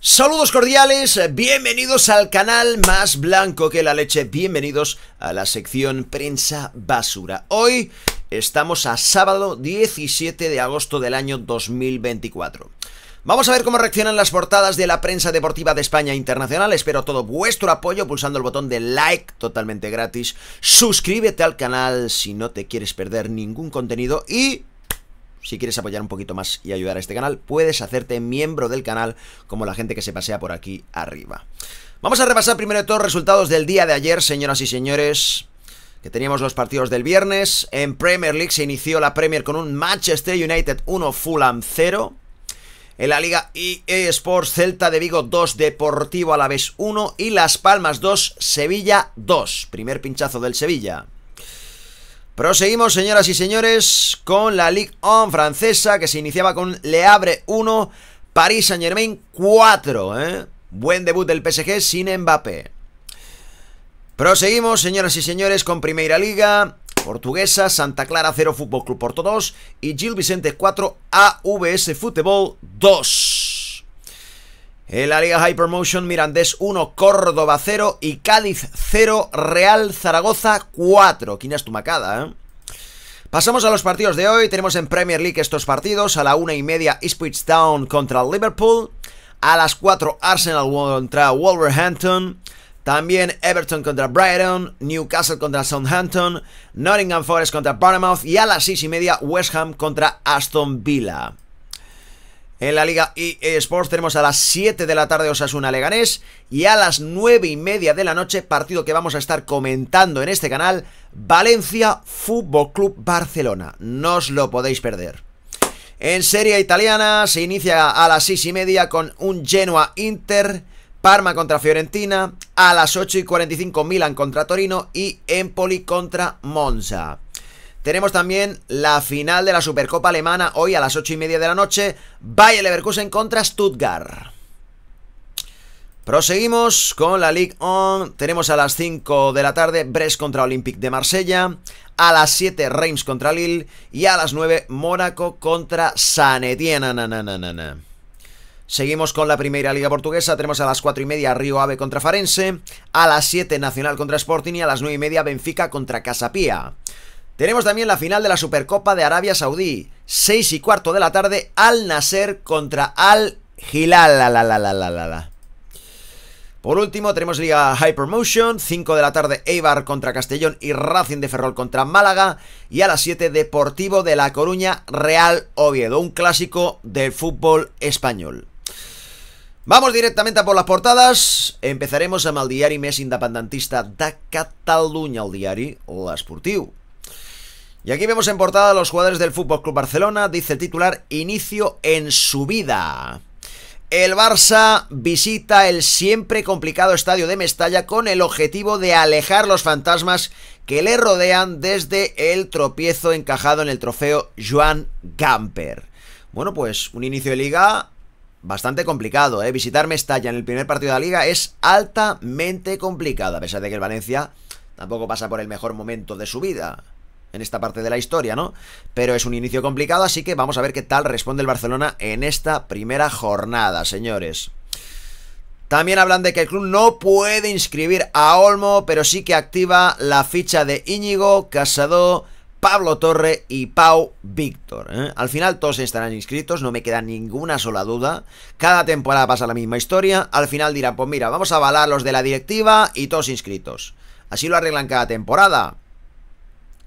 Saludos cordiales, eh, bienvenidos al canal más blanco que la leche, bienvenidos a la sección Prensa Basura. Hoy estamos a sábado 17 de agosto del año 2024. Vamos a ver cómo reaccionan las portadas de la prensa deportiva de España Internacional. Espero todo vuestro apoyo pulsando el botón de like totalmente gratis. Suscríbete al canal si no te quieres perder ningún contenido y si quieres apoyar un poquito más y ayudar a este canal, puedes hacerte miembro del canal como la gente que se pasea por aquí arriba. Vamos a repasar primero de los resultados del día de ayer, señoras y señores que teníamos los partidos del viernes. En Premier League se inició la Premier con un Manchester United 1, Fulham 0. En la Liga EA Sports Celta de Vigo 2, Deportivo Alavés 1 y Las Palmas 2, Sevilla 2. Primer pinchazo del Sevilla. Proseguimos, señoras y señores, con la Ligue 1 francesa que se iniciaba con Le Abre 1, Paris Saint-Germain 4. ¿eh? Buen debut del PSG sin Mbappé. Proseguimos, señoras y señores, con Primera Liga portuguesa, Santa Clara 0 Fútbol Club Porto 2 y Gil Vicente 4 AVS Fútbol 2. En la Liga Hypermotion, Mirandés 1, Córdoba 0 y Cádiz 0, Real Zaragoza 4. Quina estumacada, ¿eh? Pasamos a los partidos de hoy. Tenemos en Premier League estos partidos. A la una y media, Ipswich Town contra Liverpool. A las 4, Arsenal contra Wolverhampton. También Everton contra Brighton, Newcastle contra Southampton, Nottingham Forest contra Bournemouth y a las seis y media West Ham contra Aston Villa. En la Liga eSports tenemos a las 7 de la tarde Osasuna Leganés y a las 9 y media de la noche, partido que vamos a estar comentando en este canal, Valencia Fútbol Club Barcelona. No os lo podéis perder. En Serie Italiana se inicia a las 6 y media con un Genoa Inter, Parma contra Fiorentina, a las 8 y 45 Milan contra Torino y Empoli contra Monza. Tenemos también la final de la Supercopa Alemana hoy a las 8 y media de la noche. Bayer Leverkusen contra Stuttgart. Proseguimos con la Ligue 1. Tenemos a las 5 de la tarde Brest contra Olympique de Marsella. A las 7 Reims contra Lille. Y a las 9 Mónaco contra San Etienne. Seguimos con la primera liga portuguesa. Tenemos a las 4 y media Río Ave contra Farense. A las 7 Nacional contra Sporting. Y a las 9 y media Benfica contra Casapía. Tenemos también la final de la Supercopa de Arabia Saudí. 6 y cuarto de la tarde, Al Nasser contra Al Hilal. Por último, tenemos Liga Hypermotion. 5 de la tarde, Eibar contra Castellón y Racing de Ferrol contra Málaga. Y a las 7, Deportivo de La Coruña, Real Oviedo. Un clásico del fútbol español. Vamos directamente a por las portadas. Empezaremos a Maldiari y més independentista de Catalunya, el diari L'Esportiu. Y aquí vemos en portada a los jugadores del Fútbol Club Barcelona, dice el titular, inicio en su vida. El Barça visita el siempre complicado estadio de Mestalla con el objetivo de alejar los fantasmas que le rodean desde el tropiezo encajado en el trofeo Joan Gamper. Bueno, pues un inicio de liga bastante complicado, ¿eh? Visitar Mestalla en el primer partido de la liga es altamente complicado, a pesar de que el Valencia tampoco pasa por el mejor momento de su vida en esta parte de la historia, ¿no? Pero es un inicio complicado, así que vamos a ver qué tal responde el Barcelona en esta primera jornada, señores. También hablan de que el club no puede inscribir a Olmo, pero sí que activa la ficha de Íñigo, Casado, Pablo Torre y Pau Víctor. ¿eh? Al final todos estarán inscritos, no me queda ninguna sola duda. Cada temporada pasa la misma historia. Al final dirán, pues mira, vamos a avalar los de la directiva y todos inscritos. Así lo arreglan cada temporada.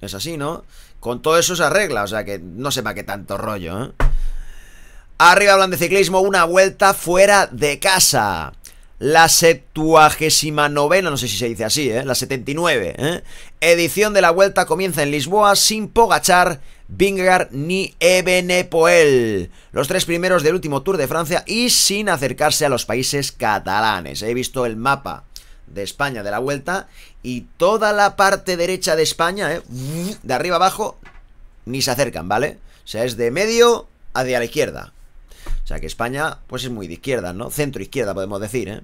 Es así, ¿no? Con todo eso se arregla, o sea que no sé para qué tanto rollo, ¿eh? Arriba hablan de ciclismo, una vuelta fuera de casa. La setuagésima novena, no sé si se dice así, ¿eh? la 79, ¿eh? edición de la vuelta comienza en Lisboa sin Pogachar, Vingar ni Ebenepoel. Los tres primeros del último Tour de Francia y sin acercarse a los países catalanes. He visto el mapa de España de la vuelta y toda la parte derecha de España, eh, de arriba abajo, ni se acercan, ¿vale? O sea, es de medio hacia la izquierda. O sea que España, pues es muy de izquierda, ¿no? Centro izquierda, podemos decir, ¿eh?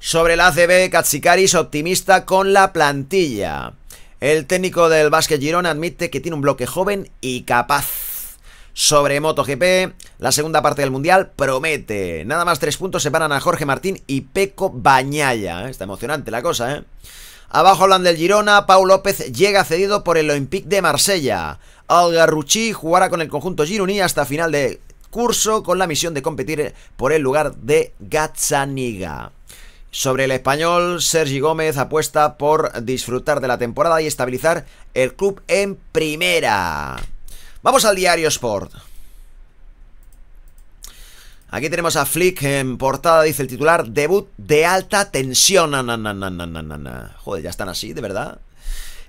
Sobre el ACB, Katsikaris optimista con la plantilla. El técnico del básquet Girona admite que tiene un bloque joven y capaz sobre MotoGP. La segunda parte del Mundial promete. Nada más tres puntos separan a Jorge Martín y Peco Bañalla. ¿eh? Está emocionante la cosa, ¿eh? Abajo hablan del Girona, Pau López llega cedido por el Olympique de Marsella. Algarruchi jugará con el conjunto gironí hasta final de curso con la misión de competir por el lugar de Gazzaniga. Sobre el español, Sergi Gómez apuesta por disfrutar de la temporada y estabilizar el club en primera. Vamos al diario Sport. Aquí tenemos a Flick en portada, dice el titular, debut de alta tensión. Joder, ya están así, de verdad.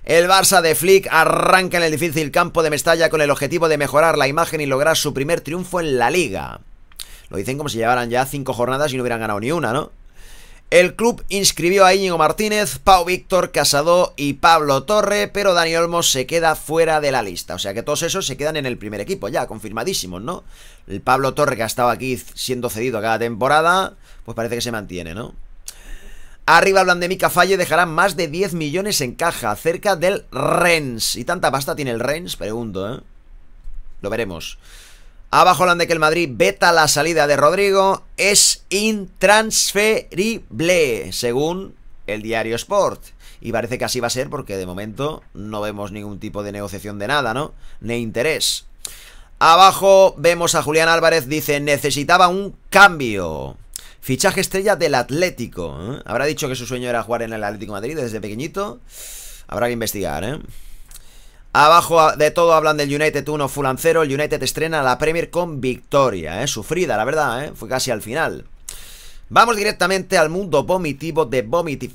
El Barça de Flick arranca en el difícil campo de Mestalla con el objetivo de mejorar la imagen y lograr su primer triunfo en la liga. Lo dicen como si llevaran ya cinco jornadas y no hubieran ganado ni una, ¿no? El club inscribió a Íñigo Martínez, Pau Víctor, Casado y Pablo Torre, pero Dani Olmos se queda fuera de la lista. O sea que todos esos se quedan en el primer equipo, ya, confirmadísimos, ¿no? El Pablo Torre, que ha estado aquí siendo cedido cada temporada, pues parece que se mantiene, ¿no? Arriba hablan de Falle, dejarán más de 10 millones en caja, cerca del Rennes. ¿Y tanta pasta tiene el Rennes? Pregunto, ¿eh? Lo veremos. Abajo hablan de que el Madrid veta la salida de Rodrigo. Es intransferible, según el diario Sport. Y parece que así va a ser porque de momento no vemos ningún tipo de negociación de nada, ¿no? Ni interés. Abajo vemos a Julián Álvarez, dice, necesitaba un cambio. Fichaje estrella del Atlético. ¿eh? Habrá dicho que su sueño era jugar en el Atlético Madrid desde pequeñito. Habrá que investigar, ¿eh? Abajo ah, de todo hablan del United 1 fulancero. El United estrena la Premier con victoria, ¿eh? Sufrida, la verdad, ¿eh? Fue casi al final. Vamos directamente al mundo vomitivo de Vomitive.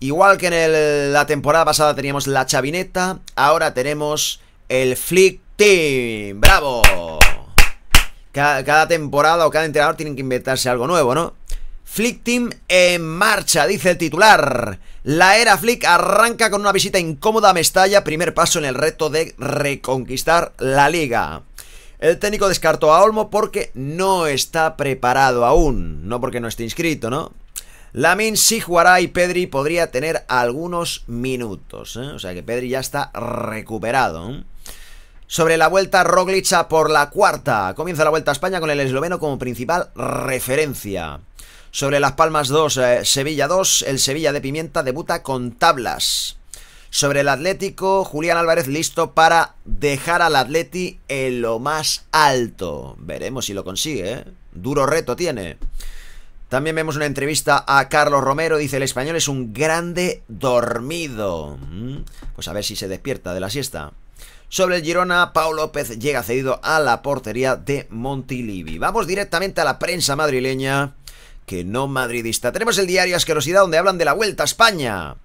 Igual que en la temporada pasada teníamos la chavineta, ahora tenemos el Flick Team. ¡Bravo! Cada, temporada o cada entrenador tienen que inventarse algo nuevo, ¿no? Flick Team en marcha, dice el titular. La era Flick arranca con una visita incómoda a Mestalla, primer paso en el reto de reconquistar la liga. El técnico descartó a Olmo porque no está preparado aún, no porque no esté inscrito, ¿no? Lamin sí jugará y Pedri podría tener algunos minutos, ¿eh? o sea que Pedri ya está recuperado. Sobre la vuelta Roglic por la cuarta, comienza la vuelta a España con el esloveno como principal referencia. Sobre Las Palmas 2, eh, Sevilla 2, el Sevilla de Pimienta debuta con tablas. Sobre el Atlético, Julián Álvarez listo para dejar al Atleti en lo más alto. Veremos si lo consigue, ¿eh? Duro reto tiene. También vemos una entrevista a Carlos Romero, dice el español es un grande dormido. Mm, pues a ver si se despierta de la siesta. Sobre el Girona, Pau López llega cedido a la portería de Montilivi. Vamos directamente a la prensa madrileña que no madridista. Tenemos el diario Asquerosidad donde hablan de la Vuelta a España.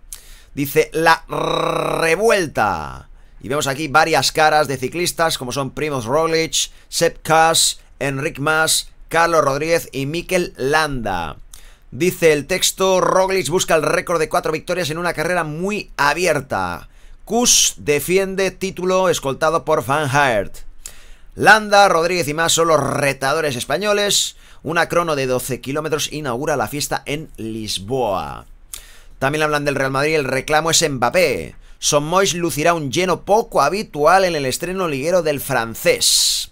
Dice la revuelta. Y vemos aquí varias caras de ciclistas como son Primos Roglic, Sepp Kass, Enric Mas, Carlos Rodríguez y Mikel Landa. Dice el texto, Roglic busca el récord de cuatro victorias en una carrera muy abierta. Kuss defiende título escoltado por Van Aert. Landa, Rodríguez y más son los retadores españoles. Una crono de 12 kilómetros inaugura la fiesta en Lisboa. También hablan del Real Madrid, el reclamo es Mbappé. Mois lucirá un lleno poco habitual en el estreno liguero del francés.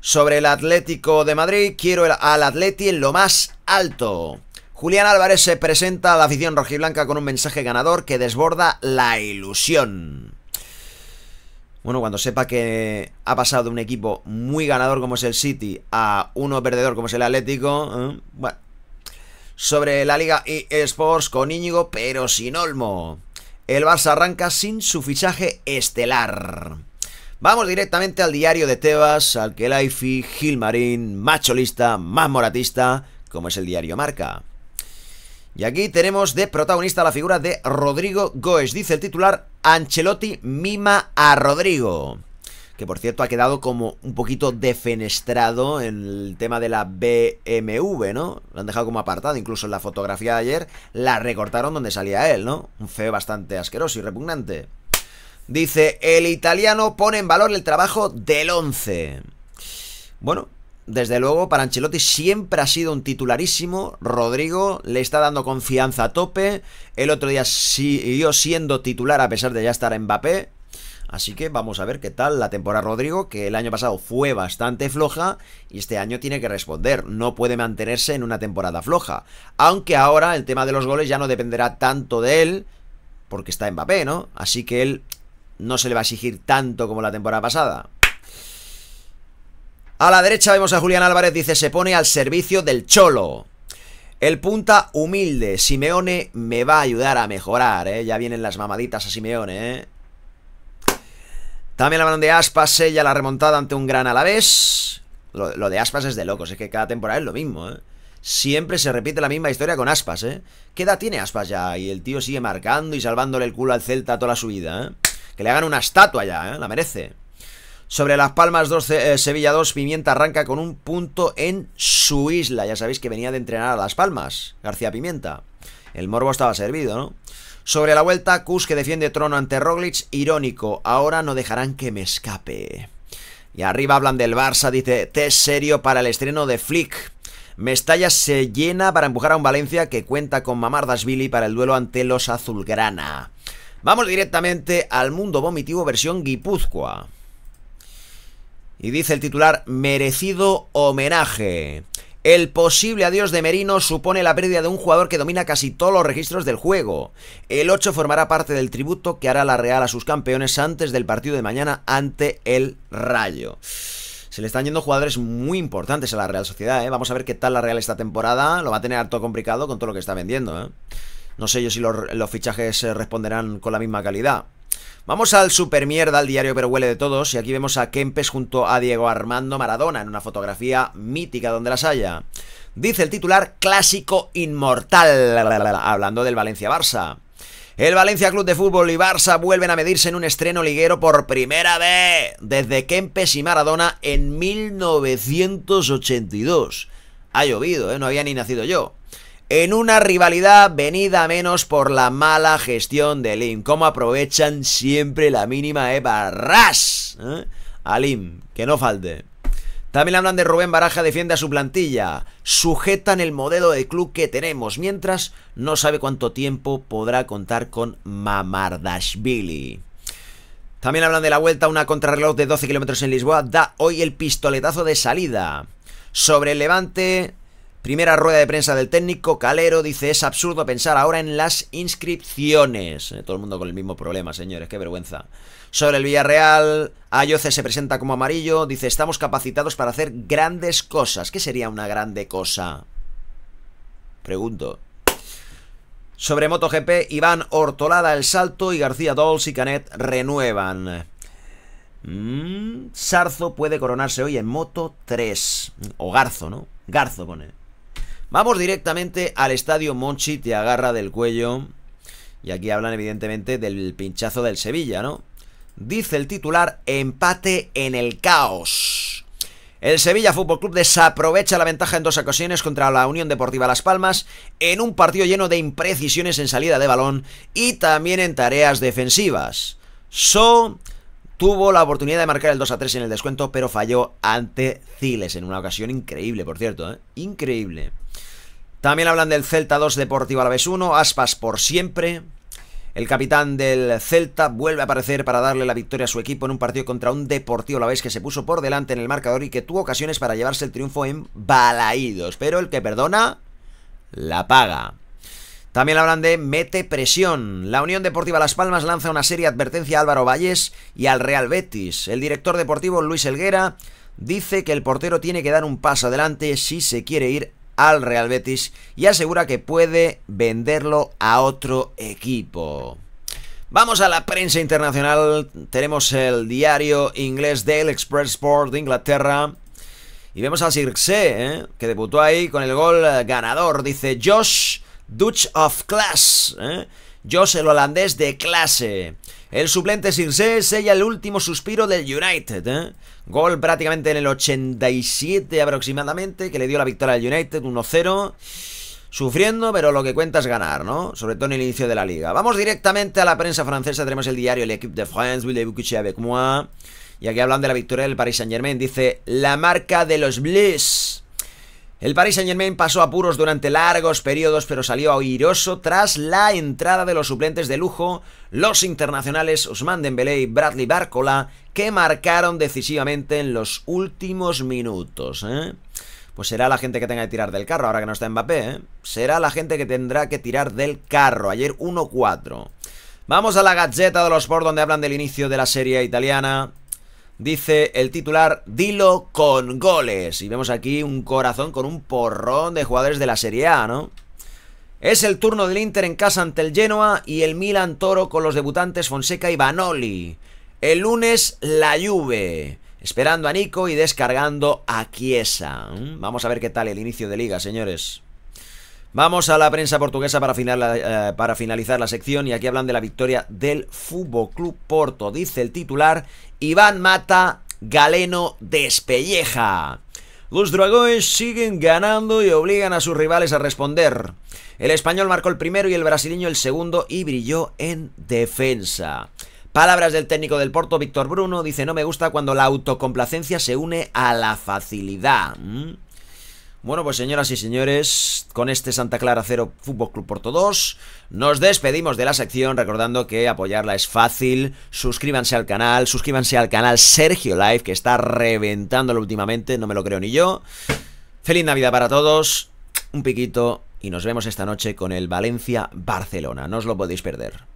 Sobre el Atlético de Madrid, quiero al Atleti en lo más alto. Julián Álvarez se presenta a la afición rojiblanca con un mensaje ganador que desborda la ilusión bueno, cuando sepa que ha pasado de un equipo muy ganador como es el City a uno perdedor como es el Atlético, ¿eh? bueno. Sobre la Liga eSports con Íñigo, pero sin Olmo. El Barça arranca sin su fichaje estelar. Vamos directamente al diario de Tebas, al que Gilmarín, macholista, más moratista, como es el diario Marca. Y aquí tenemos de protagonista la figura de Rodrigo Goes. Dice el titular, Ancelotti mima a Rodrigo. Que por cierto ha quedado como un poquito defenestrado en el tema de la BMW, ¿no? Lo han dejado como apartado, incluso en la fotografía de ayer la recortaron donde salía él, ¿no? Un feo bastante asqueroso y repugnante. Dice, el italiano pone en valor el trabajo del 11. Bueno, desde luego, para Ancelotti siempre ha sido un titularísimo. Rodrigo le está dando confianza a tope. El otro día siguió siendo titular a pesar de ya estar en Mbappé. Así que vamos a ver qué tal la temporada Rodrigo, que el año pasado fue bastante floja y este año tiene que responder. No puede mantenerse en una temporada floja. Aunque ahora el tema de los goles ya no dependerá tanto de él, porque está en Mbappé, ¿no? Así que él no se le va a exigir tanto como la temporada pasada. A la derecha vemos a Julián Álvarez, dice, se pone al servicio del Cholo. El punta humilde, Simeone me va a ayudar a mejorar, ¿eh? Ya vienen las mamaditas a Simeone, ¿eh? También la mano de Aspas ella la remontada ante un gran Alavés. Lo, lo, de Aspas es de locos, es que cada temporada es lo mismo, ¿eh? Siempre se repite la misma historia con Aspas, ¿eh? ¿Qué edad tiene Aspas ya? Y el tío sigue marcando y salvándole el culo al Celta toda su vida, ¿eh? Que le hagan una estatua ya, ¿eh? La merece. Sobre Las Palmas 2, eh, Sevilla 2, Pimienta arranca con un punto en su isla. Ya sabéis que venía de entrenar a Las Palmas, García Pimienta. El morbo estaba servido, ¿no? Sobre la vuelta, Kus que defiende trono ante Roglic, irónico, ahora no dejarán que me escape. Y arriba hablan del Barça, dice, test serio para el estreno de Flick. Mestalla se llena para empujar a un Valencia que cuenta con Mamardas Billy para el duelo ante los Azulgrana. Vamos directamente al mundo vomitivo versión Guipúzcoa. Y dice el titular, merecido homenaje. El posible adiós de Merino supone la pérdida de un jugador que domina casi todos los registros del juego. El 8 formará parte del tributo que hará la Real a sus campeones antes del partido de mañana ante el Rayo. Se le están yendo jugadores muy importantes a la Real Sociedad, ¿eh? Vamos a ver qué tal la Real esta temporada. Lo va a tener harto complicado con todo lo que está vendiendo, ¿eh? No sé yo si los, los fichajes eh, responderán con la misma calidad. Vamos al super mierda, al diario pero huele de todos, y aquí vemos a Kempes junto a Diego Armando Maradona en una fotografía mítica donde las haya. Dice el titular clásico inmortal, hablando del Valencia-Barça. El Valencia Club de Fútbol y Barça vuelven a medirse en un estreno liguero por primera vez desde Kempes y Maradona en 1982. Ha llovido, ¿eh? no había ni nacido yo en una rivalidad venida menos por la mala gestión de Lim. Cómo aprovechan siempre la mínima Eva. ¡Ras! Eh? A Lim, que no falte. También hablan de Rubén Baraja, defiende a su plantilla. Sujetan el modelo de club que tenemos, mientras no sabe cuánto tiempo podrá contar con Mamardashvili. También hablan de la vuelta, a una contrarreloj de 12 kilómetros en Lisboa da hoy el pistoletazo de salida. Sobre el Levante, Primera rueda de prensa del técnico, Calero dice, es absurdo pensar ahora en las inscripciones. Eh, todo el mundo con el mismo problema, señores, qué vergüenza. Sobre el Villarreal, Ayoce se presenta como amarillo, dice, estamos capacitados para hacer grandes cosas. ¿Qué sería una grande cosa? Pregunto. Sobre MotoGP, Iván Hortolada el salto y García Dols y Canet renuevan. Mm, Sarzo puede coronarse hoy en Moto 3. O Garzo, ¿no? Garzo pone. Vamos directamente al estadio Monchi, te agarra del cuello. Y aquí hablan evidentemente del pinchazo del Sevilla, ¿no? Dice el titular, empate en el caos. El Sevilla Fútbol Club desaprovecha la ventaja en dos ocasiones contra la Unión Deportiva Las Palmas en un partido lleno de imprecisiones en salida de balón y también en tareas defensivas. So tuvo la oportunidad de marcar el 2 a 3 en el descuento, pero falló ante Ciles en una ocasión increíble, por cierto, ¿eh? increíble. También hablan del Celta 2, Deportivo Alavés 1, Aspas por siempre. El capitán del Celta vuelve a aparecer para darle la victoria a su equipo en un partido contra un Deportivo Alavés que se puso por delante en el marcador y que tuvo ocasiones para llevarse el triunfo en balaídos. Pero el que perdona, la paga. También hablan de mete presión. La Unión Deportiva Las Palmas lanza una seria advertencia a Álvaro Valles y al Real Betis. El director deportivo Luis Elguera dice que el portero tiene que dar un paso adelante si se quiere ir al Real Betis y asegura que puede venderlo a otro equipo. Vamos a la prensa internacional. Tenemos el diario inglés Dale Express Sport de Inglaterra. Y vemos a Circe, ¿eh? que debutó ahí con el gol ganador. Dice Josh, Dutch of Class. ¿eh? José el holandés de clase. El suplente sin ser sella el último suspiro del United. ¿eh? Gol prácticamente en el 87 aproximadamente, que le dio la victoria al United 1-0. Sufriendo, pero lo que cuenta es ganar, ¿no? Sobre todo en el inicio de la liga. Vamos directamente a la prensa francesa. Tenemos el diario L'Equipe de France, Ville avec moi. Y aquí hablan de la victoria del Paris Saint-Germain. Dice, la marca de los Blues el Paris Saint-Germain pasó apuros durante largos periodos, pero salió airoso tras la entrada de los suplentes de lujo, los internacionales Ousmane Dembélé y Bradley Barcola, que marcaron decisivamente en los últimos minutos. ¿eh? Pues será la gente que tenga que tirar del carro, ahora que no está Mbappé, ¿eh? será la gente que tendrá que tirar del carro. Ayer 1-4. Vamos a la galleta de los Sport, donde hablan del inicio de la serie italiana. Dice el titular, dilo con goles. Y vemos aquí un corazón con un porrón de jugadores de la Serie A, ¿no? Es el turno del Inter en casa ante el Genoa y el Milan Toro con los debutantes Fonseca y Banoli. El lunes la Juve, esperando a Nico y descargando a Chiesa. Mm, vamos a ver qué tal el inicio de liga, señores. Vamos a la prensa portuguesa para, eh, para finalizar la sección y aquí hablan de la victoria del Fútbol Club Porto. Dice el titular, Iván Mata, Galeno despelleja. Los dragones siguen ganando y obligan a sus rivales a responder. El español marcó el primero y el brasileño el segundo y brilló en defensa. Palabras del técnico del Porto, Víctor Bruno, dice, no me gusta cuando la autocomplacencia se une a la facilidad. ¿Mm? Bueno, pues señoras y señores, con este Santa Clara 0 Fútbol Club Porto 2, nos despedimos de la sección recordando que apoyarla es fácil. Suscríbanse al canal, suscríbanse al canal Sergio Live, que está reventándolo últimamente, no me lo creo ni yo. Feliz Navidad para todos, un piquito y nos vemos esta noche con el Valencia Barcelona, no os lo podéis perder.